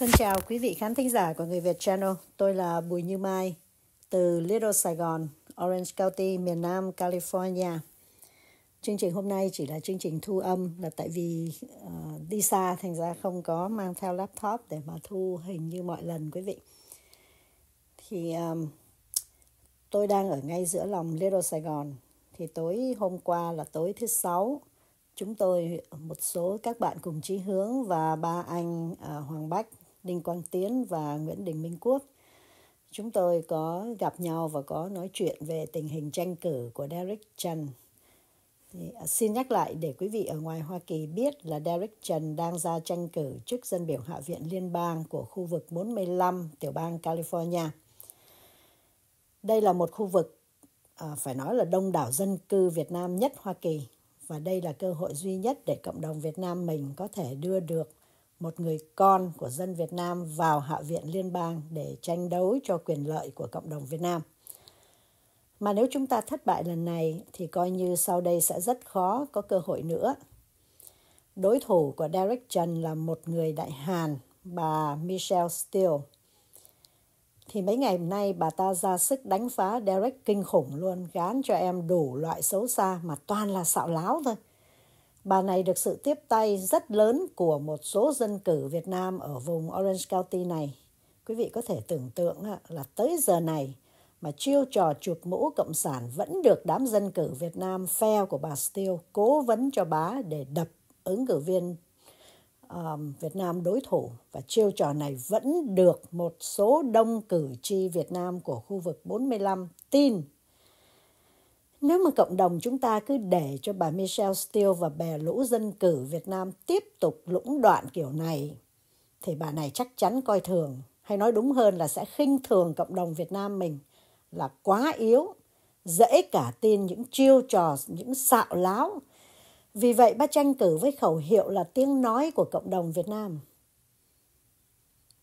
Thân chào quý vị khán thính giả của Người Việt Channel. Tôi là Bùi Như Mai từ Little Sài Gòn, Orange County, miền Nam, California. Chương trình hôm nay chỉ là chương trình thu âm là tại vì uh, đi xa thành ra không có mang theo laptop để mà thu hình như mọi lần quý vị. Thì um, tôi đang ở ngay giữa lòng Little Sài Gòn. Thì tối hôm qua là tối thứ sáu chúng tôi một số các bạn cùng chí hướng và ba anh à, Hoàng Bách Đinh Quang Tiến và Nguyễn Đình Minh Quốc. Chúng tôi có gặp nhau và có nói chuyện về tình hình tranh cử của Derek Trần. Thì, à, xin nhắc lại để quý vị ở ngoài Hoa Kỳ biết là Derek Trần đang ra tranh cử chức dân biểu Hạ viện Liên bang của khu vực 45 tiểu bang California. Đây là một khu vực à, phải nói là đông đảo dân cư Việt Nam nhất Hoa Kỳ và đây là cơ hội duy nhất để cộng đồng Việt Nam mình có thể đưa được một người con của dân Việt Nam vào Hạ viện Liên bang để tranh đấu cho quyền lợi của cộng đồng Việt Nam. Mà nếu chúng ta thất bại lần này thì coi như sau đây sẽ rất khó có cơ hội nữa. Đối thủ của Derek Trần là một người đại Hàn, bà Michelle Steele. Thì mấy ngày nay bà ta ra sức đánh phá Derek kinh khủng luôn, gán cho em đủ loại xấu xa mà toàn là xạo láo thôi. Bà này được sự tiếp tay rất lớn của một số dân cử Việt Nam ở vùng Orange County này. Quý vị có thể tưởng tượng là tới giờ này mà chiêu trò chuột mũ cộng sản vẫn được đám dân cử Việt Nam phe của bà Steele cố vấn cho bá để đập ứng cử viên um, Việt Nam đối thủ và chiêu trò này vẫn được một số đông cử tri Việt Nam của khu vực 45 tin nếu mà cộng đồng chúng ta cứ để cho bà Michelle Steele và bè lũ dân cử Việt Nam tiếp tục lũng đoạn kiểu này, thì bà này chắc chắn coi thường, hay nói đúng hơn là sẽ khinh thường cộng đồng Việt Nam mình là quá yếu, dễ cả tin những chiêu trò, những xạo láo. Vì vậy bà tranh cử với khẩu hiệu là tiếng nói của cộng đồng Việt Nam.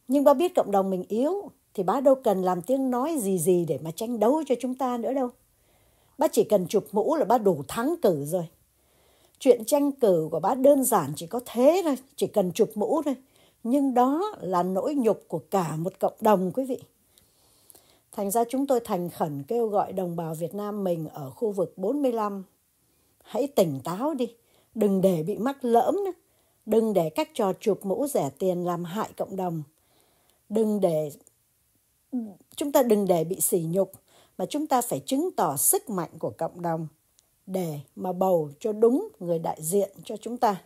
Nhưng bà biết cộng đồng mình yếu thì bà đâu cần làm tiếng nói gì gì để mà tranh đấu cho chúng ta nữa đâu. Bác chỉ cần chụp mũ là bác đủ thắng cử rồi. Chuyện tranh cử của bác đơn giản chỉ có thế thôi, chỉ cần chụp mũ thôi. Nhưng đó là nỗi nhục của cả một cộng đồng quý vị. Thành ra chúng tôi thành khẩn kêu gọi đồng bào Việt Nam mình ở khu vực 45. Hãy tỉnh táo đi, đừng để bị mắc lỡm nữa. Đừng để các trò chụp mũ rẻ tiền làm hại cộng đồng. Đừng để chúng ta đừng để bị sỉ nhục mà chúng ta phải chứng tỏ sức mạnh của cộng đồng để mà bầu cho đúng người đại diện cho chúng ta.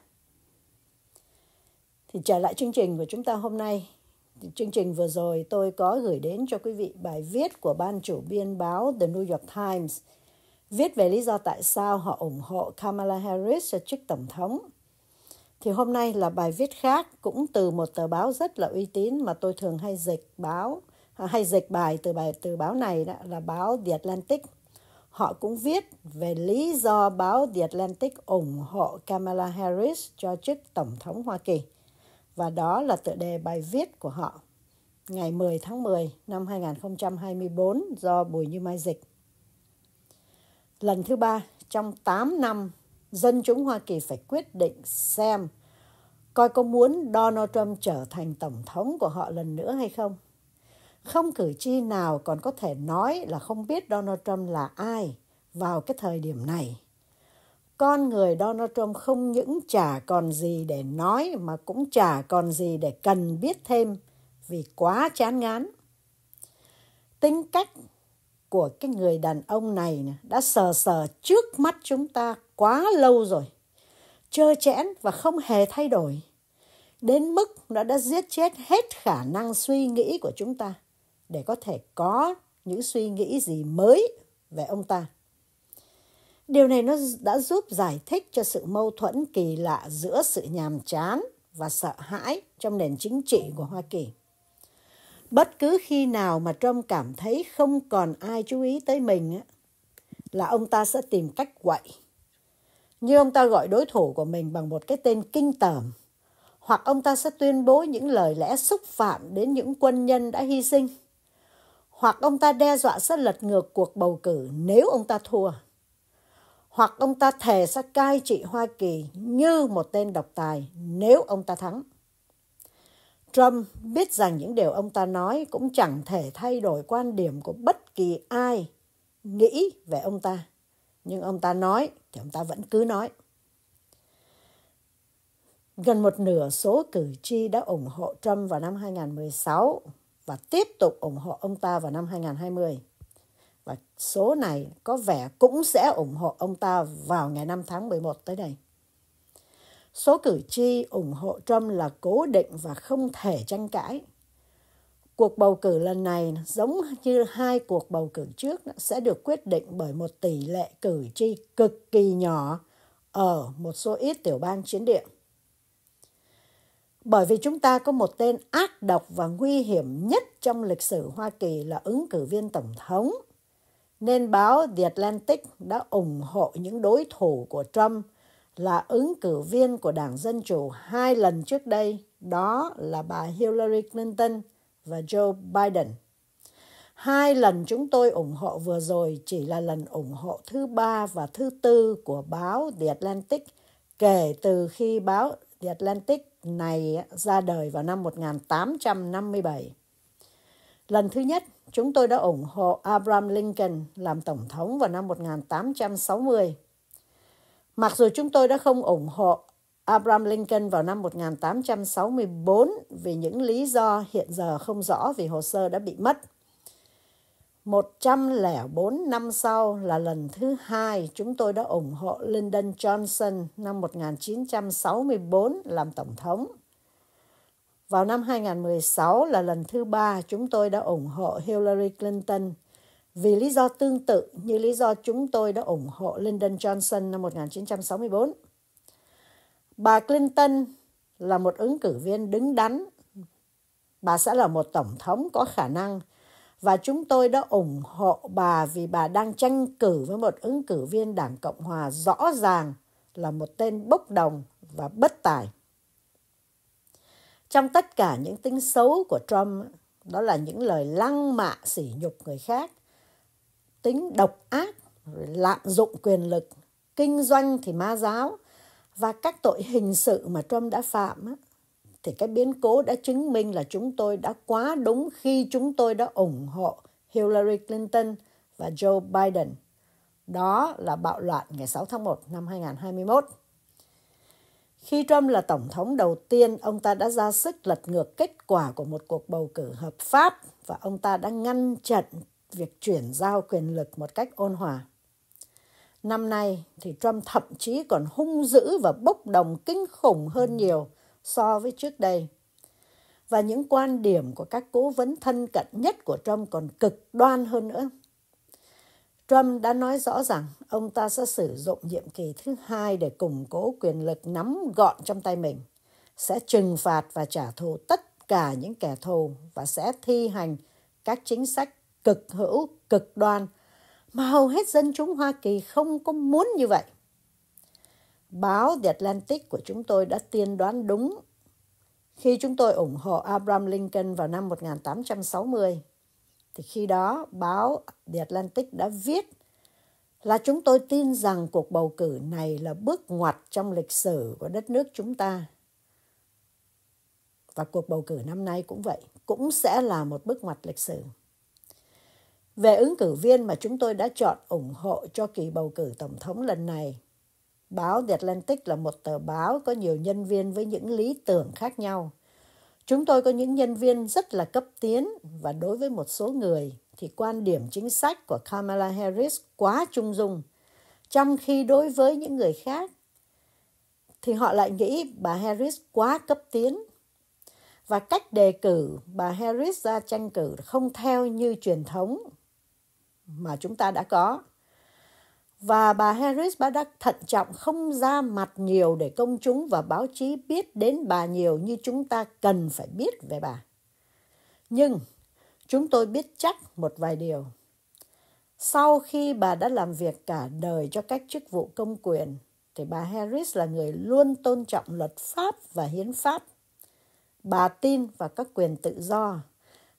Thì trở lại chương trình của chúng ta hôm nay, thì chương trình vừa rồi tôi có gửi đến cho quý vị bài viết của ban chủ biên báo The New York Times viết về lý do tại sao họ ủng hộ Kamala Harris cho chức tổng thống. Thì hôm nay là bài viết khác cũng từ một tờ báo rất là uy tín mà tôi thường hay dịch báo hay dịch bài từ bài từ báo này đó, là báo The Atlantic. Họ cũng viết về lý do báo The Atlantic ủng hộ Kamala Harris cho chức Tổng thống Hoa Kỳ. Và đó là tựa đề bài viết của họ ngày 10 tháng 10 năm 2024 do Bùi Như Mai dịch. Lần thứ ba trong 8 năm, dân chúng Hoa Kỳ phải quyết định xem coi có muốn Donald Trump trở thành tổng thống của họ lần nữa hay không. Không cử tri nào còn có thể nói là không biết Donald Trump là ai vào cái thời điểm này. Con người Donald Trump không những chả còn gì để nói mà cũng chả còn gì để cần biết thêm vì quá chán ngán. Tính cách của cái người đàn ông này đã sờ sờ trước mắt chúng ta quá lâu rồi. Chơ chẽn và không hề thay đổi. Đến mức nó đã giết chết hết khả năng suy nghĩ của chúng ta để có thể có những suy nghĩ gì mới về ông ta. Điều này nó đã giúp giải thích cho sự mâu thuẫn kỳ lạ giữa sự nhàm chán và sợ hãi trong nền chính trị của Hoa Kỳ. Bất cứ khi nào mà Trump cảm thấy không còn ai chú ý tới mình là ông ta sẽ tìm cách quậy. Như ông ta gọi đối thủ của mình bằng một cái tên kinh tởm hoặc ông ta sẽ tuyên bố những lời lẽ xúc phạm đến những quân nhân đã hy sinh – hoặc ông ta đe dọa sẽ lật ngược cuộc bầu cử nếu ông ta thua, hoặc ông ta thề sẽ cai trị Hoa Kỳ như một tên độc tài nếu ông ta thắng. Trump biết rằng những điều ông ta nói cũng chẳng thể thay đổi quan điểm của bất kỳ ai nghĩ về ông ta. Nhưng ông ta nói thì ông ta vẫn cứ nói. Gần một nửa số cử tri đã ủng hộ Trump vào năm 2016 và tiếp tục ủng hộ ông ta vào năm 2020. Và số này có vẻ cũng sẽ ủng hộ ông ta vào ngày 5 tháng 11 tới đây. Số cử tri ủng hộ Trump là cố định và không thể tranh cãi. Cuộc bầu cử lần này giống như hai cuộc bầu cử trước sẽ được quyết định bởi một tỷ lệ cử tri cực kỳ nhỏ ở một số ít tiểu bang chiến địa bởi vì chúng ta có một tên ác độc và nguy hiểm nhất trong lịch sử Hoa Kỳ là ứng cử viên tổng thống. Nên báo The Atlantic đã ủng hộ những đối thủ của Trump là ứng cử viên của Đảng Dân Chủ hai lần trước đây, đó là bà Hillary Clinton và Joe Biden. Hai lần chúng tôi ủng hộ vừa rồi chỉ là lần ủng hộ thứ ba và thứ tư của báo The Atlantic kể từ khi báo The Atlantic này ra đời vào năm 1857. Lần thứ nhất, chúng tôi đã ủng hộ Abraham Lincoln làm tổng thống vào năm 1860. Mặc dù chúng tôi đã không ủng hộ Abraham Lincoln vào năm 1864 vì những lý do hiện giờ không rõ vì hồ sơ đã bị mất. 104 năm sau là lần thứ hai chúng tôi đã ủng hộ Lyndon Johnson năm 1964 làm Tổng thống. Vào năm 2016 là lần thứ ba chúng tôi đã ủng hộ Hillary Clinton vì lý do tương tự như lý do chúng tôi đã ủng hộ Lyndon Johnson năm 1964. Bà Clinton là một ứng cử viên đứng đắn. Bà sẽ là một tổng thống có khả năng – và chúng tôi đã ủng hộ bà vì bà đang tranh cử với một ứng cử viên Đảng Cộng Hòa rõ ràng là một tên bốc đồng và bất tài. Trong tất cả những tính xấu của Trump, đó là những lời lăng mạ sỉ nhục người khác, tính độc ác, lạm dụng quyền lực, kinh doanh thì ma giáo và các tội hình sự mà Trump đã phạm thì cái biến cố đã chứng minh là chúng tôi đã quá đúng khi chúng tôi đã ủng hộ Hillary Clinton và Joe Biden. Đó là bạo loạn ngày 6 tháng 1 năm 2021. Khi Trump là tổng thống đầu tiên, ông ta đã ra sức lật ngược kết quả của một cuộc bầu cử hợp pháp và ông ta đã ngăn chặn việc chuyển giao quyền lực một cách ôn hòa. Năm nay thì Trump thậm chí còn hung dữ và bốc đồng kinh khủng hơn nhiều – so với trước đây. Và những quan điểm của các cố vấn thân cận nhất của Trump còn cực đoan hơn nữa. Trump đã nói rõ rằng ông ta sẽ sử dụng nhiệm kỳ thứ hai để củng cố quyền lực nắm gọn trong tay mình, sẽ trừng phạt và trả thù tất cả những kẻ thù và sẽ thi hành các chính sách cực hữu, cực đoan mà hầu hết dân chúng Hoa Kỳ không có muốn như vậy. Báo The Atlantic của chúng tôi đã tiên đoán đúng khi chúng tôi ủng hộ Abraham Lincoln vào năm 1860. Thì khi đó báo The Atlantic đã viết là chúng tôi tin rằng cuộc bầu cử này là bước ngoặt trong lịch sử của đất nước chúng ta. Và cuộc bầu cử năm nay cũng vậy, cũng sẽ là một bước ngoặt lịch sử. Về ứng cử viên mà chúng tôi đã chọn ủng hộ cho kỳ bầu cử tổng thống lần này, Báo The Atlantic là một tờ báo có nhiều nhân viên với những lý tưởng khác nhau. Chúng tôi có những nhân viên rất là cấp tiến và đối với một số người thì quan điểm chính sách của Kamala Harris quá trung dung. Trong khi đối với những người khác thì họ lại nghĩ bà Harris quá cấp tiến và cách đề cử bà Harris ra tranh cử không theo như truyền thống mà chúng ta đã có và bà Harris bà đã thận trọng không ra mặt nhiều để công chúng và báo chí biết đến bà nhiều như chúng ta cần phải biết về bà. Nhưng chúng tôi biết chắc một vài điều. Sau khi bà đã làm việc cả đời cho các chức vụ công quyền, thì bà Harris là người luôn tôn trọng luật pháp và hiến pháp. Bà tin vào các quyền tự do,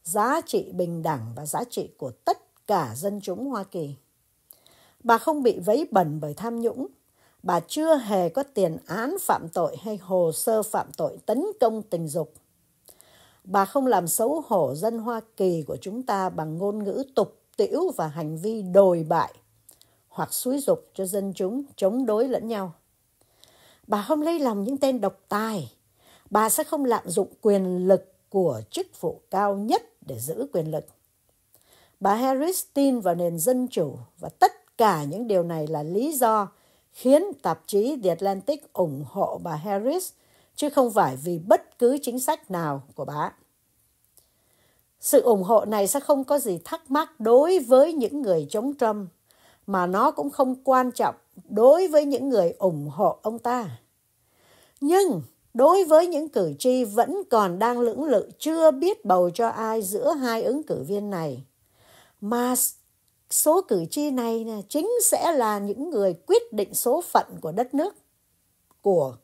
giá trị bình đẳng và giá trị của tất cả dân chúng Hoa Kỳ. Bà không bị vấy bẩn bởi tham nhũng. Bà chưa hề có tiền án phạm tội hay hồ sơ phạm tội tấn công tình dục. Bà không làm xấu hổ dân Hoa Kỳ của chúng ta bằng ngôn ngữ tục tiễu và hành vi đồi bại hoặc xúi dục cho dân chúng chống đối lẫn nhau. Bà không lấy lòng những tên độc tài. Bà sẽ không lạm dụng quyền lực của chức vụ cao nhất để giữ quyền lực. Bà Harris tin vào nền dân chủ và tất cả những điều này là lý do khiến tạp chí The Atlantic ủng hộ bà Harris, chứ không phải vì bất cứ chính sách nào của bà. Sự ủng hộ này sẽ không có gì thắc mắc đối với những người chống Trump, mà nó cũng không quan trọng đối với những người ủng hộ ông ta. Nhưng đối với những cử tri vẫn còn đang lưỡng lự chưa biết bầu cho ai giữa hai ứng cử viên này, Mas số cử tri này chính sẽ là những người quyết định số phận của đất nước, của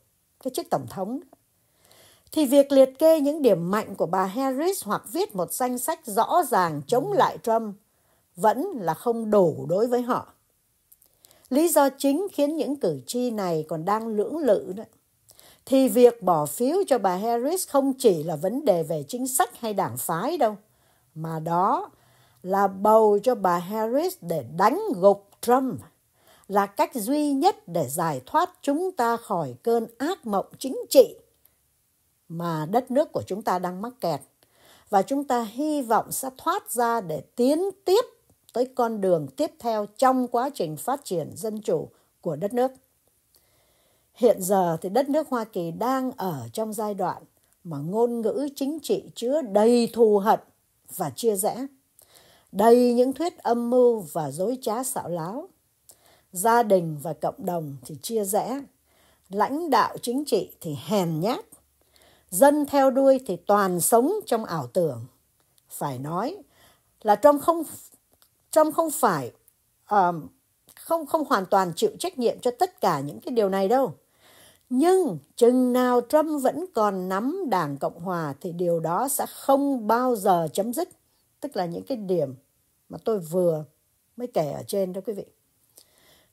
cái chức tổng thống. Thì việc liệt kê những điểm mạnh của bà Harris hoặc viết một danh sách rõ ràng chống lại Trump vẫn là không đủ đối với họ. Lý do chính khiến những cử tri này còn đang lưỡng lự đó. Thì việc bỏ phiếu cho bà Harris không chỉ là vấn đề về chính sách hay đảng phái đâu, mà đó là bầu cho bà Harris để đánh gục Trump là cách duy nhất để giải thoát chúng ta khỏi cơn ác mộng chính trị mà đất nước của chúng ta đang mắc kẹt và chúng ta hy vọng sẽ thoát ra để tiến tiếp tới con đường tiếp theo trong quá trình phát triển dân chủ của đất nước. Hiện giờ thì đất nước Hoa Kỳ đang ở trong giai đoạn mà ngôn ngữ chính trị chứa đầy thù hận và chia rẽ đầy những thuyết âm mưu và dối trá xạo láo. Gia đình và cộng đồng thì chia rẽ, lãnh đạo chính trị thì hèn nhát, dân theo đuôi thì toàn sống trong ảo tưởng. Phải nói là trong không trong không phải uh, không không hoàn toàn chịu trách nhiệm cho tất cả những cái điều này đâu. Nhưng chừng nào Trump vẫn còn nắm Đảng Cộng Hòa thì điều đó sẽ không bao giờ chấm dứt tức là những cái điểm mà tôi vừa mới kể ở trên đó quý vị.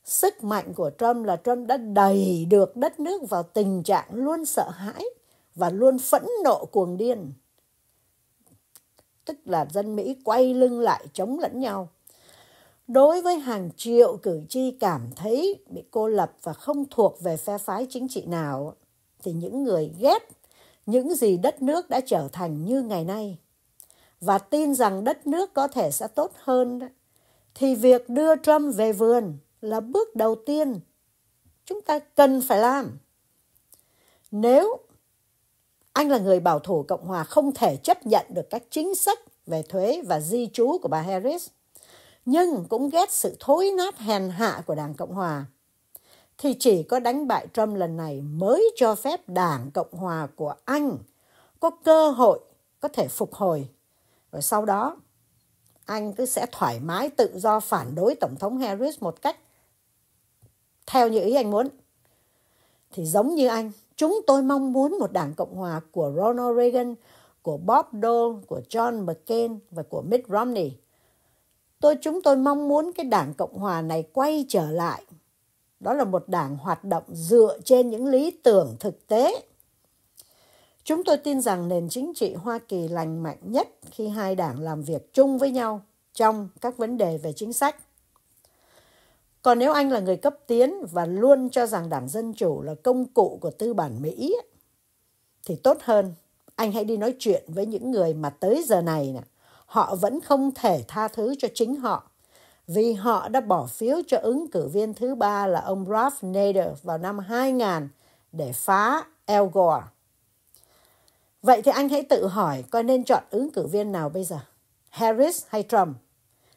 Sức mạnh của Trump là Trump đã đẩy được đất nước vào tình trạng luôn sợ hãi và luôn phẫn nộ cuồng điên. Tức là dân Mỹ quay lưng lại chống lẫn nhau. Đối với hàng triệu cử tri cảm thấy bị cô lập và không thuộc về phe phái chính trị nào, thì những người ghét những gì đất nước đã trở thành như ngày nay và tin rằng đất nước có thể sẽ tốt hơn thì việc đưa Trump về vườn là bước đầu tiên chúng ta cần phải làm. Nếu anh là người bảo thủ Cộng hòa không thể chấp nhận được các chính sách về thuế và di trú của bà Harris, nhưng cũng ghét sự thối nát hèn hạ của Đảng Cộng hòa, thì chỉ có đánh bại Trump lần này mới cho phép Đảng Cộng hòa của Anh có cơ hội có thể phục hồi rồi sau đó anh cứ sẽ thoải mái tự do phản đối Tổng thống Harris một cách theo như ý anh muốn. Thì giống như anh, chúng tôi mong muốn một đảng Cộng hòa của Ronald Reagan, của Bob Dole, của John McCain và của Mitt Romney. Tôi chúng tôi mong muốn cái đảng Cộng hòa này quay trở lại. Đó là một đảng hoạt động dựa trên những lý tưởng thực tế Chúng tôi tin rằng nền chính trị Hoa Kỳ lành mạnh nhất khi hai đảng làm việc chung với nhau trong các vấn đề về chính sách. Còn nếu anh là người cấp tiến và luôn cho rằng đảng Dân Chủ là công cụ của tư bản Mỹ, thì tốt hơn anh hãy đi nói chuyện với những người mà tới giờ này nè, họ vẫn không thể tha thứ cho chính họ vì họ đã bỏ phiếu cho ứng cử viên thứ ba là ông Ralph Nader vào năm 2000 để phá Al Gore. Vậy thì anh hãy tự hỏi coi nên chọn ứng cử viên nào bây giờ? Harris hay Trump?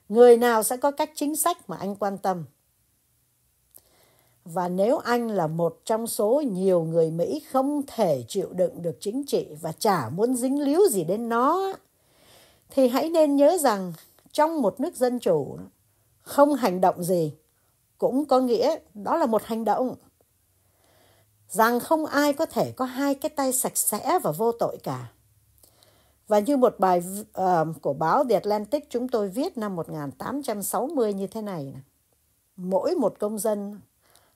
Người nào sẽ có các chính sách mà anh quan tâm? Và nếu anh là một trong số nhiều người Mỹ không thể chịu đựng được chính trị và chả muốn dính líu gì đến nó, thì hãy nên nhớ rằng trong một nước dân chủ không hành động gì cũng có nghĩa đó là một hành động rằng không ai có thể có hai cái tay sạch sẽ và vô tội cả. Và như một bài uh, của báo The Atlantic chúng tôi viết năm 1860 như thế này. Mỗi một công dân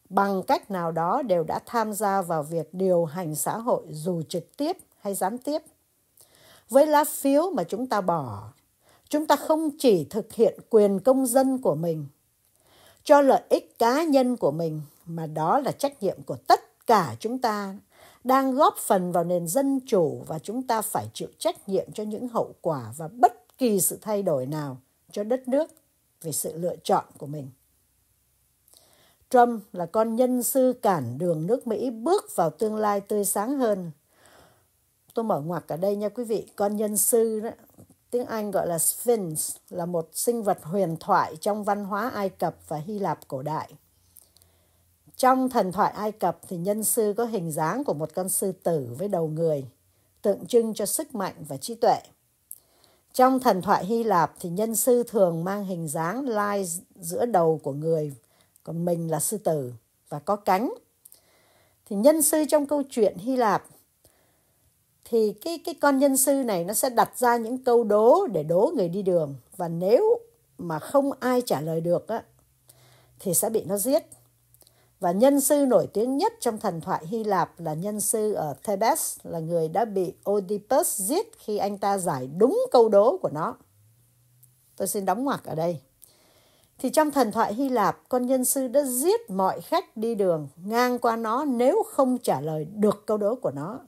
bằng cách nào đó đều đã tham gia vào việc điều hành xã hội dù trực tiếp hay gián tiếp. Với lá phiếu mà chúng ta bỏ, chúng ta không chỉ thực hiện quyền công dân của mình, cho lợi ích cá nhân của mình, mà đó là trách nhiệm của tất cả chúng ta đang góp phần vào nền dân chủ và chúng ta phải chịu trách nhiệm cho những hậu quả và bất kỳ sự thay đổi nào cho đất nước về sự lựa chọn của mình. Trump là con nhân sư cản đường nước Mỹ bước vào tương lai tươi sáng hơn. Tôi mở ngoặc ở đây nha quý vị. Con nhân sư đó, tiếng Anh gọi là Sphinx, là một sinh vật huyền thoại trong văn hóa Ai Cập và Hy Lạp cổ đại. Trong thần thoại Ai Cập thì nhân sư có hình dáng của một con sư tử với đầu người, tượng trưng cho sức mạnh và trí tuệ. Trong thần thoại Hy Lạp thì nhân sư thường mang hình dáng lai giữa đầu của người, còn mình là sư tử và có cánh. Thì nhân sư trong câu chuyện Hy Lạp thì cái cái con nhân sư này nó sẽ đặt ra những câu đố để đố người đi đường và nếu mà không ai trả lời được á thì sẽ bị nó giết và nhân sư nổi tiếng nhất trong thần thoại Hy Lạp là nhân sư ở Thebes, là người đã bị Oedipus giết khi anh ta giải đúng câu đố của nó. Tôi xin đóng ngoặc ở đây. Thì trong thần thoại Hy Lạp, con nhân sư đã giết mọi khách đi đường ngang qua nó nếu không trả lời được câu đố của nó.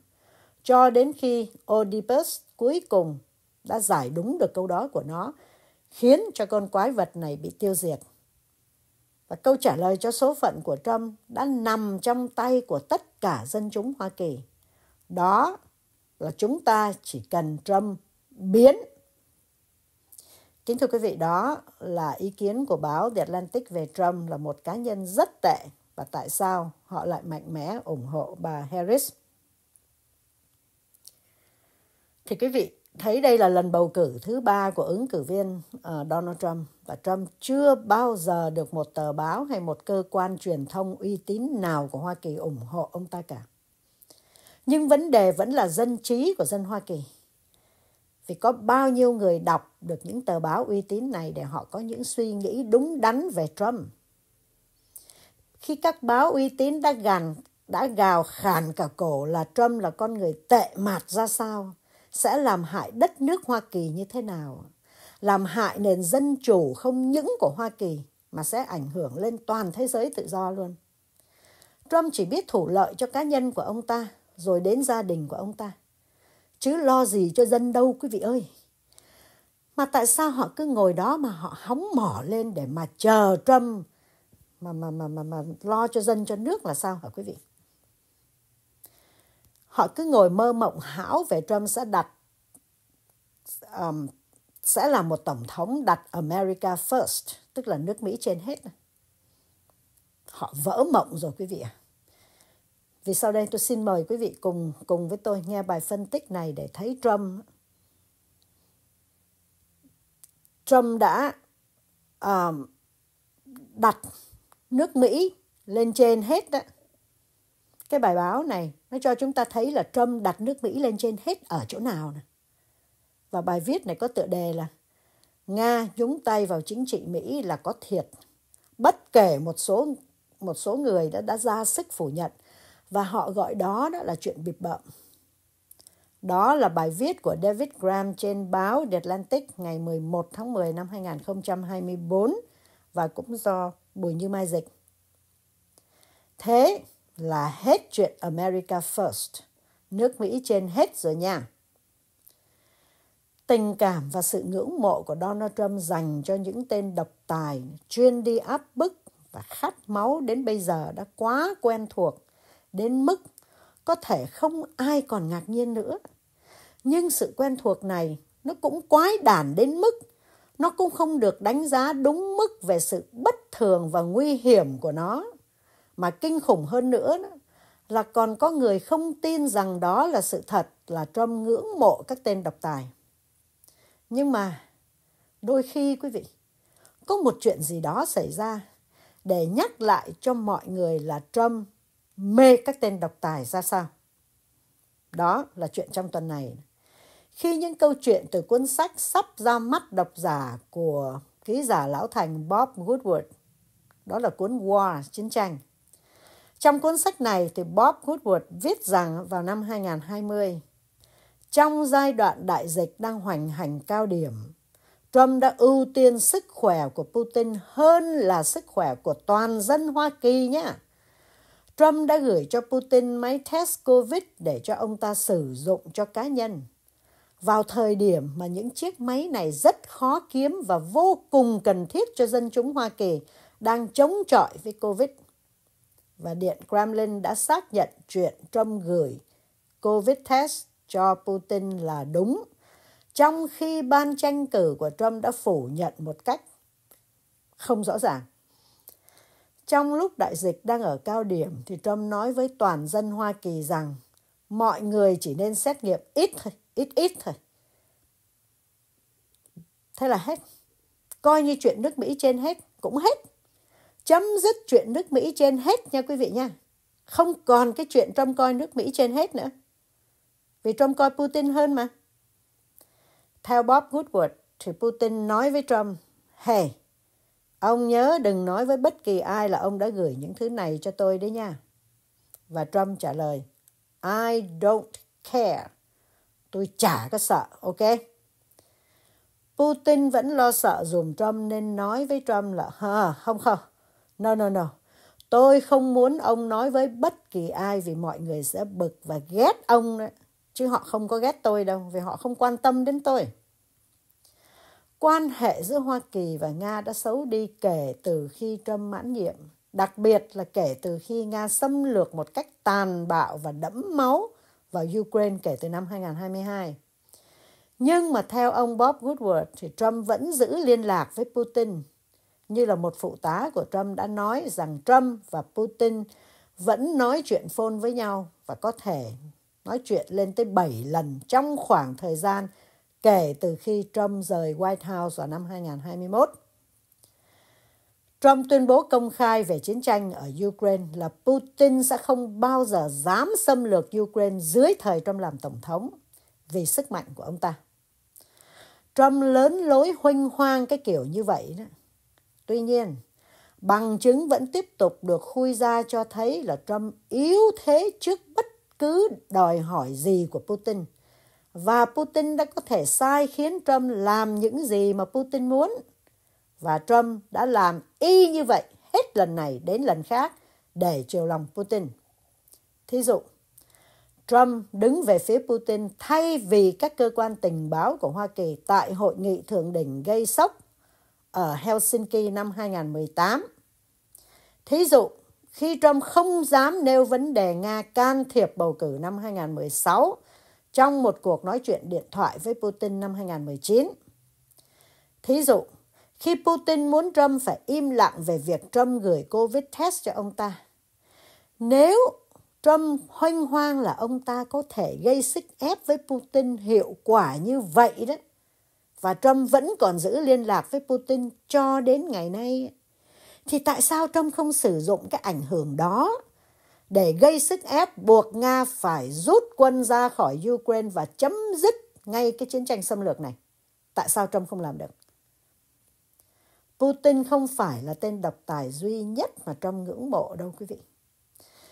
Cho đến khi Oedipus cuối cùng đã giải đúng được câu đó của nó, khiến cho con quái vật này bị tiêu diệt. Và câu trả lời cho số phận của Trump đã nằm trong tay của tất cả dân chúng Hoa Kỳ. Đó là chúng ta chỉ cần Trump biến. Kính thưa quý vị, đó là ý kiến của báo The Atlantic về Trump là một cá nhân rất tệ và tại sao họ lại mạnh mẽ ủng hộ bà Harris. Thì quý vị thấy đây là lần bầu cử thứ ba của ứng cử viên uh, Donald Trump và Trump chưa bao giờ được một tờ báo hay một cơ quan truyền thông uy tín nào của Hoa Kỳ ủng hộ ông ta cả. Nhưng vấn đề vẫn là dân trí của dân Hoa Kỳ. Vì có bao nhiêu người đọc được những tờ báo uy tín này để họ có những suy nghĩ đúng đắn về Trump. Khi các báo uy tín đã gàn đã gào khàn cả cổ là Trump là con người tệ mạt ra sao, sẽ làm hại đất nước Hoa Kỳ như thế nào làm hại nền dân chủ không những của Hoa Kỳ mà sẽ ảnh hưởng lên toàn thế giới tự do luôn. Trump chỉ biết thủ lợi cho cá nhân của ông ta rồi đến gia đình của ông ta. Chứ lo gì cho dân đâu quý vị ơi. Mà tại sao họ cứ ngồi đó mà họ hóng mỏ lên để mà chờ Trump mà mà mà mà, mà lo cho dân cho nước là sao hả quý vị? Họ cứ ngồi mơ mộng hão về Trump sẽ đặt um, sẽ là một tổng thống đặt America first, tức là nước Mỹ trên hết. Họ vỡ mộng rồi quý vị ạ. À. Vì sau đây tôi xin mời quý vị cùng cùng với tôi nghe bài phân tích này để thấy Trump Trump đã uh, đặt nước Mỹ lên trên hết đó. Cái bài báo này nó cho chúng ta thấy là Trump đặt nước Mỹ lên trên hết ở chỗ nào nè. Và bài viết này có tựa đề là Nga nhúng tay vào chính trị Mỹ là có thiệt. Bất kể một số một số người đã đã ra sức phủ nhận và họ gọi đó đó là chuyện bịp bợm. Đó là bài viết của David Graham trên báo The Atlantic ngày 11 tháng 10 năm 2024 và cũng do Bùi Như Mai dịch. Thế là hết chuyện America First. Nước Mỹ trên hết rồi nha. Tình cảm và sự ngưỡng mộ của Donald Trump dành cho những tên độc tài, chuyên đi áp bức và khát máu đến bây giờ đã quá quen thuộc, đến mức có thể không ai còn ngạc nhiên nữa. Nhưng sự quen thuộc này nó cũng quái đản đến mức nó cũng không được đánh giá đúng mức về sự bất thường và nguy hiểm của nó. Mà kinh khủng hơn nữa là còn có người không tin rằng đó là sự thật là Trump ngưỡng mộ các tên độc tài nhưng mà đôi khi quý vị có một chuyện gì đó xảy ra để nhắc lại cho mọi người là Trump mê các tên độc tài ra sao. Đó là chuyện trong tuần này. Khi những câu chuyện từ cuốn sách sắp ra mắt độc giả của ký giả lão thành Bob Woodward đó là cuốn War, Chiến tranh. Trong cuốn sách này thì Bob Woodward viết rằng vào năm 2020, trong giai đoạn đại dịch đang hoành hành cao điểm, Trump đã ưu tiên sức khỏe của Putin hơn là sức khỏe của toàn dân Hoa Kỳ nhé. Trump đã gửi cho Putin máy test COVID để cho ông ta sử dụng cho cá nhân. Vào thời điểm mà những chiếc máy này rất khó kiếm và vô cùng cần thiết cho dân chúng Hoa Kỳ đang chống chọi với COVID. Và Điện Kremlin đã xác nhận chuyện Trump gửi COVID test cho Putin là đúng, trong khi ban tranh cử của Trump đã phủ nhận một cách không rõ ràng. Trong lúc đại dịch đang ở cao điểm thì Trump nói với toàn dân Hoa Kỳ rằng mọi người chỉ nên xét nghiệm ít thôi, ít ít thôi. Thế là hết. Coi như chuyện nước Mỹ trên hết cũng hết. Chấm dứt chuyện nước Mỹ trên hết nha quý vị nha. Không còn cái chuyện Trump coi nước Mỹ trên hết nữa. Vì Trump coi Putin hơn mà. Theo Bob Woodward, thì Putin nói với Trump, Hey, ông nhớ đừng nói với bất kỳ ai là ông đã gửi những thứ này cho tôi đấy nha. Và Trump trả lời, I don't care. Tôi chả có sợ, ok? Putin vẫn lo sợ dùm Trump nên nói với Trump là ha không không, no no no. Tôi không muốn ông nói với bất kỳ ai vì mọi người sẽ bực và ghét ông đấy chứ họ không có ghét tôi đâu vì họ không quan tâm đến tôi quan hệ giữa hoa kỳ và nga đã xấu đi kể từ khi trump mãn nhiệm đặc biệt là kể từ khi nga xâm lược một cách tàn bạo và đẫm máu vào ukraine kể từ năm 2022 nhưng mà theo ông Bob Woodward thì Trump vẫn giữ liên lạc với Putin. Như là một phụ tá của Trump đã nói rằng Trump và Putin vẫn nói chuyện phone với nhau và có thể nói chuyện lên tới 7 lần trong khoảng thời gian kể từ khi Trump rời White House vào năm 2021. Trump tuyên bố công khai về chiến tranh ở Ukraine là Putin sẽ không bao giờ dám xâm lược Ukraine dưới thời Trump làm Tổng thống vì sức mạnh của ông ta. Trump lớn lối huynh hoang cái kiểu như vậy đó. Tuy nhiên, bằng chứng vẫn tiếp tục được khui ra cho thấy là Trump yếu thế trước bất cứ đòi hỏi gì của Putin. Và Putin đã có thể sai khiến Trump làm những gì mà Putin muốn. Và Trump đã làm y như vậy hết lần này đến lần khác để chiều lòng Putin. Thí dụ, Trump đứng về phía Putin thay vì các cơ quan tình báo của Hoa Kỳ tại hội nghị thượng đỉnh gây sốc ở Helsinki năm 2018. Thí dụ, khi Trump không dám nêu vấn đề Nga can thiệp bầu cử năm 2016 trong một cuộc nói chuyện điện thoại với Putin năm 2019. Thí dụ, khi Putin muốn Trump phải im lặng về việc Trump gửi COVID test cho ông ta. Nếu Trump hoanh hoang là ông ta có thể gây sức ép với Putin hiệu quả như vậy đó, và Trump vẫn còn giữ liên lạc với Putin cho đến ngày nay thì tại sao Trump không sử dụng cái ảnh hưởng đó để gây sức ép buộc Nga phải rút quân ra khỏi Ukraine và chấm dứt ngay cái chiến tranh xâm lược này? Tại sao Trump không làm được? Putin không phải là tên độc tài duy nhất mà Trump ngưỡng mộ đâu quý vị.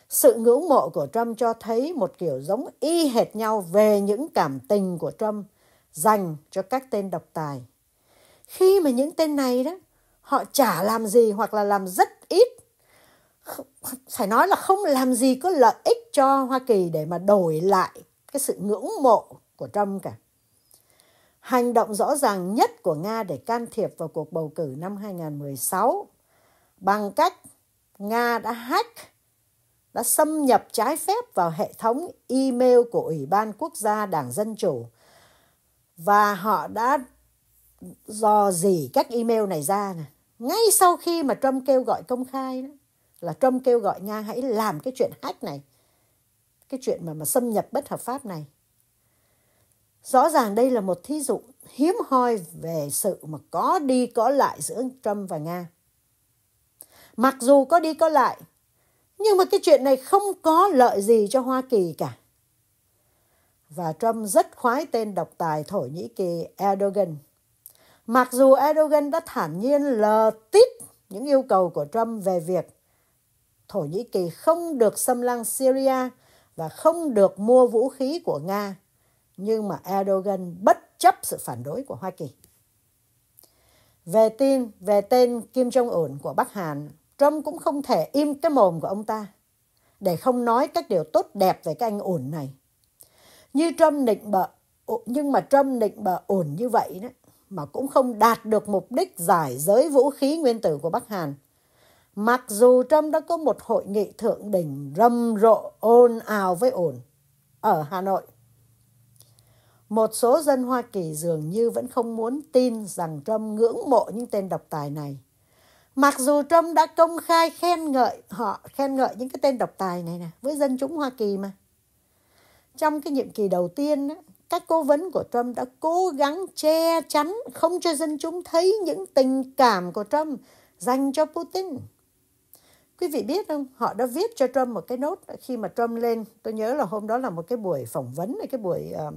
Sự ngưỡng mộ của Trump cho thấy một kiểu giống y hệt nhau về những cảm tình của Trump dành cho các tên độc tài. Khi mà những tên này đó họ chả làm gì hoặc là làm rất ít phải nói là không làm gì có lợi ích cho Hoa Kỳ để mà đổi lại cái sự ngưỡng mộ của Trump cả. Hành động rõ ràng nhất của Nga để can thiệp vào cuộc bầu cử năm 2016 bằng cách Nga đã hack, đã xâm nhập trái phép vào hệ thống email của Ủy ban Quốc gia Đảng Dân Chủ và họ đã dò dỉ các email này ra nè ngay sau khi mà Trump kêu gọi công khai đó, là Trump kêu gọi Nga hãy làm cái chuyện hack này cái chuyện mà mà xâm nhập bất hợp pháp này rõ ràng đây là một thí dụ hiếm hoi về sự mà có đi có lại giữa Trump và Nga mặc dù có đi có lại nhưng mà cái chuyện này không có lợi gì cho Hoa Kỳ cả và Trump rất khoái tên độc tài Thổ Nhĩ Kỳ Erdogan Mặc dù Erdogan đã thản nhiên lờ tít những yêu cầu của Trump về việc Thổ Nhĩ Kỳ không được xâm lăng Syria và không được mua vũ khí của Nga, nhưng mà Erdogan bất chấp sự phản đối của Hoa Kỳ. Về tin về tên Kim Jong Un của Bắc Hàn, Trump cũng không thể im cái mồm của ông ta để không nói các điều tốt đẹp về cái anh ổn này. Như Trump nịnh bợ nhưng mà Trump nịnh bợ ổn như vậy đấy mà cũng không đạt được mục đích giải giới vũ khí nguyên tử của Bắc Hàn. Mặc dù Trump đã có một hội nghị thượng đỉnh râm rộ ồn ào với ổn ở Hà Nội. Một số dân Hoa Kỳ dường như vẫn không muốn tin rằng Trump ngưỡng mộ những tên độc tài này. Mặc dù Trump đã công khai khen ngợi họ, khen ngợi những cái tên độc tài này nè, với dân chúng Hoa Kỳ mà. Trong cái nhiệm kỳ đầu tiên các cố vấn của Trump đã cố gắng che chắn không cho dân chúng thấy những tình cảm của Trump dành cho Putin. Quý vị biết không, họ đã viết cho Trump một cái nốt khi mà Trump lên, tôi nhớ là hôm đó là một cái buổi phỏng vấn này cái buổi um,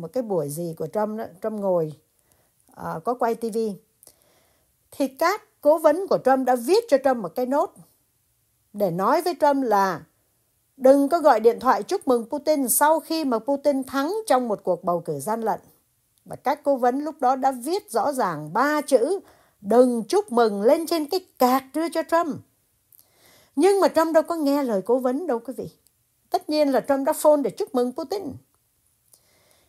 một cái buổi gì của Trump đó, Trump ngồi uh, có quay TV. Thì các cố vấn của Trump đã viết cho Trump một cái nốt để nói với Trump là Đừng có gọi điện thoại chúc mừng Putin sau khi mà Putin thắng trong một cuộc bầu cử gian lận. Và các cố vấn lúc đó đã viết rõ ràng ba chữ đừng chúc mừng lên trên cái cạc đưa cho Trump. Nhưng mà Trump đâu có nghe lời cố vấn đâu quý vị. Tất nhiên là Trump đã phone để chúc mừng Putin.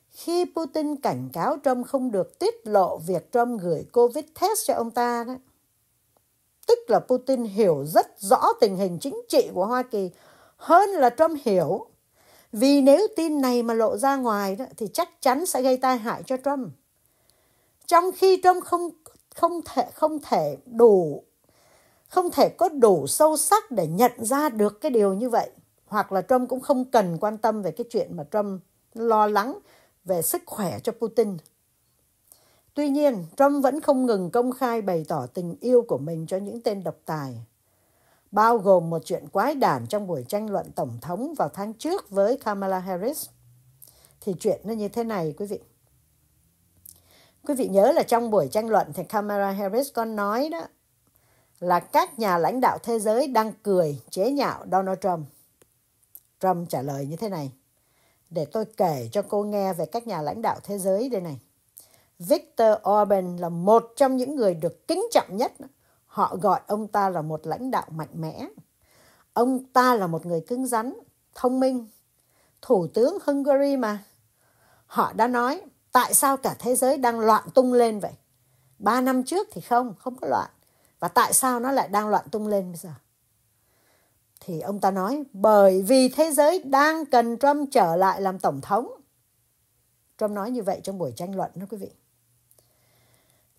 Khi Putin cảnh cáo Trump không được tiết lộ việc Trump gửi COVID test cho ông ta đó, tức là Putin hiểu rất rõ tình hình chính trị của Hoa Kỳ hơn là Trump hiểu. Vì nếu tin này mà lộ ra ngoài đó, thì chắc chắn sẽ gây tai hại cho Trump. Trong khi Trump không không thể không thể đủ không thể có đủ sâu sắc để nhận ra được cái điều như vậy hoặc là Trump cũng không cần quan tâm về cái chuyện mà Trump lo lắng về sức khỏe cho Putin. Tuy nhiên, Trump vẫn không ngừng công khai bày tỏ tình yêu của mình cho những tên độc tài bao gồm một chuyện quái đản trong buổi tranh luận Tổng thống vào tháng trước với Kamala Harris. Thì chuyện nó như thế này quý vị. Quý vị nhớ là trong buổi tranh luận thì Kamala Harris có nói đó là các nhà lãnh đạo thế giới đang cười chế nhạo Donald Trump. Trump trả lời như thế này. Để tôi kể cho cô nghe về các nhà lãnh đạo thế giới đây này. Viktor Orban là một trong những người được kính trọng nhất Họ gọi ông ta là một lãnh đạo mạnh mẽ. Ông ta là một người cứng rắn, thông minh. Thủ tướng Hungary mà. Họ đã nói, tại sao cả thế giới đang loạn tung lên vậy? Ba năm trước thì không, không có loạn. Và tại sao nó lại đang loạn tung lên bây giờ? Thì ông ta nói, bởi vì thế giới đang cần Trump trở lại làm tổng thống. Trump nói như vậy trong buổi tranh luận đó quý vị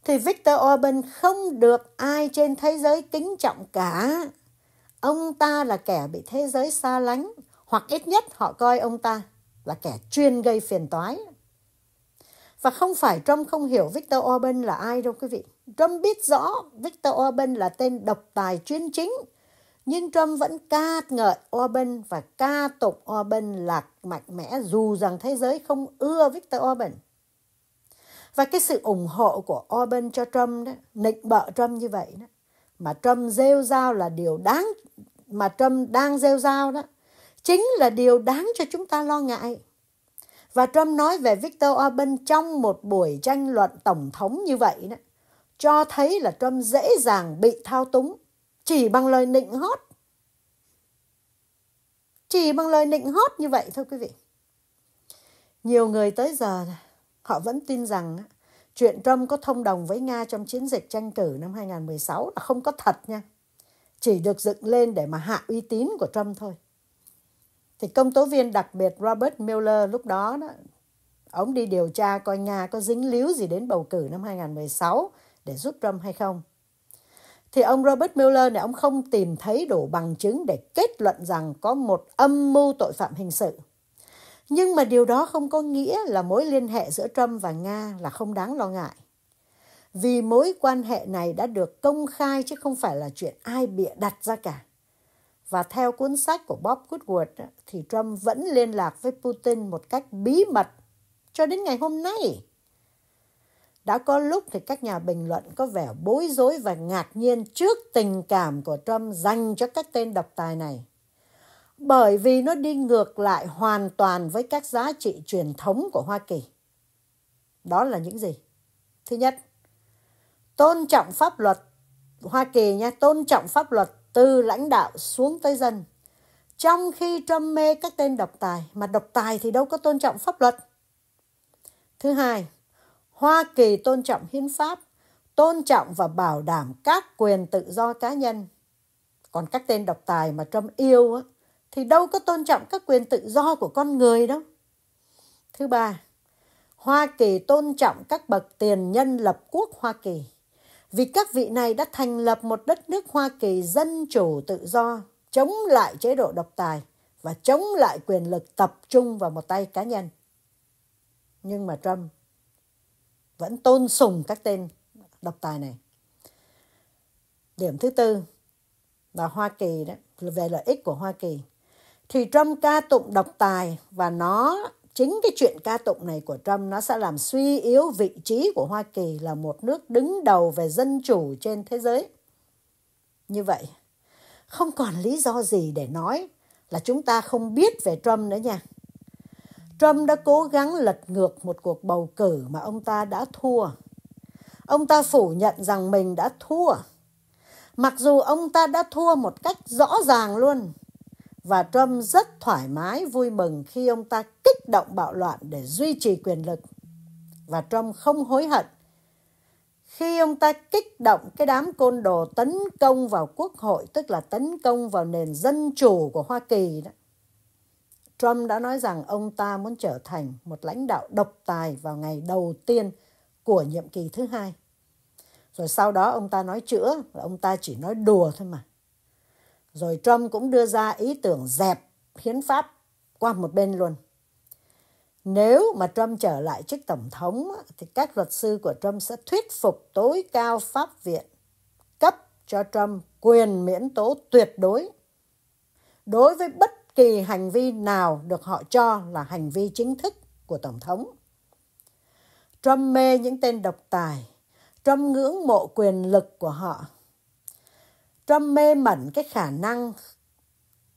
thì Victor Orbán không được ai trên thế giới kính trọng cả. Ông ta là kẻ bị thế giới xa lánh, hoặc ít nhất họ coi ông ta là kẻ chuyên gây phiền toái. Và không phải Trump không hiểu Victor Orbán là ai đâu quý vị. Trump biết rõ Victor Orbán là tên độc tài chuyên chính, nhưng Trump vẫn ca ngợi Orbán và ca tụng Orbán là mạnh mẽ dù rằng thế giới không ưa Victor Orbán. Và cái sự ủng hộ của Orban cho Trump đó, nịnh bợ Trump như vậy đó, mà Trump rêu rao là điều đáng mà Trump đang rêu rao đó chính là điều đáng cho chúng ta lo ngại. Và Trump nói về Victor Orban trong một buổi tranh luận tổng thống như vậy đó, cho thấy là Trump dễ dàng bị thao túng chỉ bằng lời nịnh hót. Chỉ bằng lời nịnh hót như vậy thôi quý vị. Nhiều người tới giờ họ vẫn tin rằng chuyện Trump có thông đồng với Nga trong chiến dịch tranh cử năm 2016 là không có thật nha. Chỉ được dựng lên để mà hạ uy tín của Trump thôi. Thì công tố viên đặc biệt Robert Mueller lúc đó, đó ông đi điều tra coi Nga có dính líu gì đến bầu cử năm 2016 để giúp Trump hay không. Thì ông Robert Mueller này ông không tìm thấy đủ bằng chứng để kết luận rằng có một âm mưu tội phạm hình sự nhưng mà điều đó không có nghĩa là mối liên hệ giữa Trump và Nga là không đáng lo ngại. Vì mối quan hệ này đã được công khai chứ không phải là chuyện ai bịa đặt ra cả. Và theo cuốn sách của Bob Woodward thì Trump vẫn liên lạc với Putin một cách bí mật cho đến ngày hôm nay. Đã có lúc thì các nhà bình luận có vẻ bối rối và ngạc nhiên trước tình cảm của Trump dành cho các tên độc tài này bởi vì nó đi ngược lại hoàn toàn với các giá trị truyền thống của Hoa Kỳ. Đó là những gì? Thứ nhất, tôn trọng pháp luật Hoa Kỳ nha, tôn trọng pháp luật từ lãnh đạo xuống tới dân. Trong khi Trump mê các tên độc tài, mà độc tài thì đâu có tôn trọng pháp luật. Thứ hai, Hoa Kỳ tôn trọng hiến pháp, tôn trọng và bảo đảm các quyền tự do cá nhân. Còn các tên độc tài mà Trump yêu á, thì đâu có tôn trọng các quyền tự do của con người đâu. Thứ ba, Hoa Kỳ tôn trọng các bậc tiền nhân lập quốc Hoa Kỳ vì các vị này đã thành lập một đất nước Hoa Kỳ dân chủ tự do, chống lại chế độ độc tài và chống lại quyền lực tập trung vào một tay cá nhân. Nhưng mà Trump vẫn tôn sùng các tên độc tài này. Điểm thứ tư là Hoa Kỳ đó, về lợi ích của Hoa Kỳ thì Trump ca tụng độc tài và nó chính cái chuyện ca tụng này của Trump nó sẽ làm suy yếu vị trí của Hoa Kỳ là một nước đứng đầu về dân chủ trên thế giới. Như vậy, không còn lý do gì để nói là chúng ta không biết về Trump nữa nha. Trump đã cố gắng lật ngược một cuộc bầu cử mà ông ta đã thua. Ông ta phủ nhận rằng mình đã thua. Mặc dù ông ta đã thua một cách rõ ràng luôn và Trump rất thoải mái vui mừng khi ông ta kích động bạo loạn để duy trì quyền lực. Và Trump không hối hận khi ông ta kích động cái đám côn đồ tấn công vào quốc hội, tức là tấn công vào nền dân chủ của Hoa Kỳ đó. Trump đã nói rằng ông ta muốn trở thành một lãnh đạo độc tài vào ngày đầu tiên của nhiệm kỳ thứ hai. Rồi sau đó ông ta nói chữa, ông ta chỉ nói đùa thôi mà. Rồi Trump cũng đưa ra ý tưởng dẹp hiến pháp qua một bên luôn. Nếu mà Trump trở lại chức tổng thống thì các luật sư của Trump sẽ thuyết phục tối cao pháp viện cấp cho Trump quyền miễn tố tuyệt đối đối với bất kỳ hành vi nào được họ cho là hành vi chính thức của tổng thống. Trump mê những tên độc tài, Trump ngưỡng mộ quyền lực của họ Trump mê mẩn cái khả năng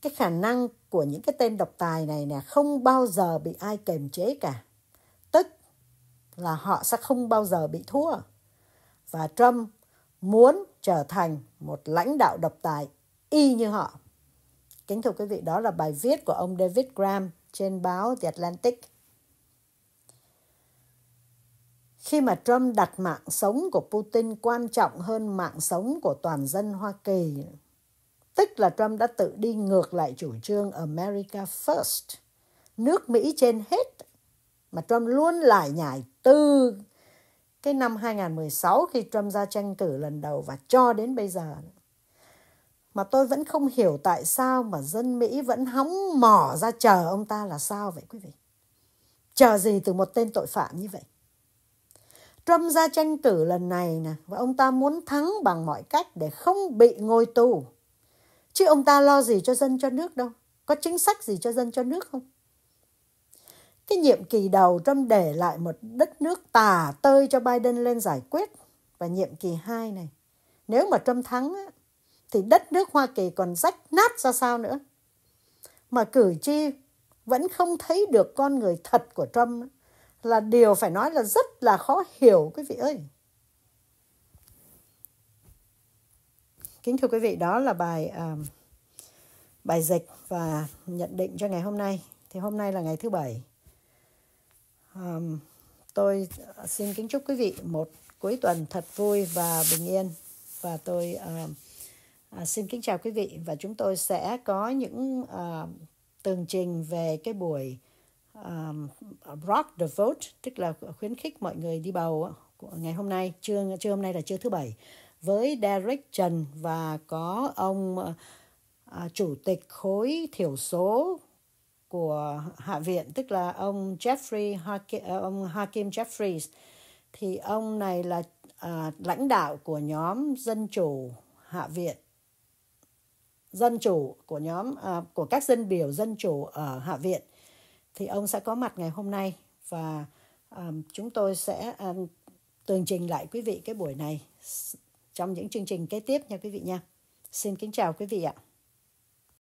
cái khả năng của những cái tên độc tài này nè không bao giờ bị ai kềm chế cả. Tức là họ sẽ không bao giờ bị thua. Và Trump muốn trở thành một lãnh đạo độc tài y như họ. Kính thưa quý vị, đó là bài viết của ông David Graham trên báo The Atlantic. khi mà Trump đặt mạng sống của Putin quan trọng hơn mạng sống của toàn dân Hoa Kỳ. Tức là Trump đã tự đi ngược lại chủ trương America First, nước Mỹ trên hết. Mà Trump luôn lại nhảy từ cái năm 2016 khi Trump ra tranh cử lần đầu và cho đến bây giờ. Mà tôi vẫn không hiểu tại sao mà dân Mỹ vẫn hóng mỏ ra chờ ông ta là sao vậy quý vị? Chờ gì từ một tên tội phạm như vậy? Trump ra tranh cử lần này nè và ông ta muốn thắng bằng mọi cách để không bị ngồi tù. Chứ ông ta lo gì cho dân cho nước đâu. Có chính sách gì cho dân cho nước không? Cái nhiệm kỳ đầu Trump để lại một đất nước tà tơi cho Biden lên giải quyết. Và nhiệm kỳ 2 này, nếu mà Trump thắng á, thì đất nước Hoa Kỳ còn rách nát ra sao nữa. Mà cử tri vẫn không thấy được con người thật của Trump là điều phải nói là rất là khó hiểu quý vị ơi. Kính thưa quý vị, đó là bài uh, bài dịch và nhận định cho ngày hôm nay. Thì hôm nay là ngày thứ bảy. Um, tôi uh, xin kính chúc quý vị một cuối tuần thật vui và bình yên và tôi uh, uh, xin kính chào quý vị và chúng tôi sẽ có những uh, tường trình về cái buổi um, rock the vote tức là khuyến khích mọi người đi bầu ngày hôm nay trưa trưa hôm nay là trưa thứ bảy với Derek Trần và có ông uh, chủ tịch khối thiểu số của hạ viện tức là ông Jeffrey Hakim, ờ, ông Hakim Jeffries thì ông này là à, lãnh đạo của nhóm dân chủ hạ viện dân chủ của nhóm à, của các dân biểu dân chủ ở hạ viện thì ông sẽ có mặt ngày hôm nay và um, chúng tôi sẽ um, tường trình lại quý vị cái buổi này trong những chương trình kế tiếp nha quý vị nha. Xin kính chào quý vị ạ.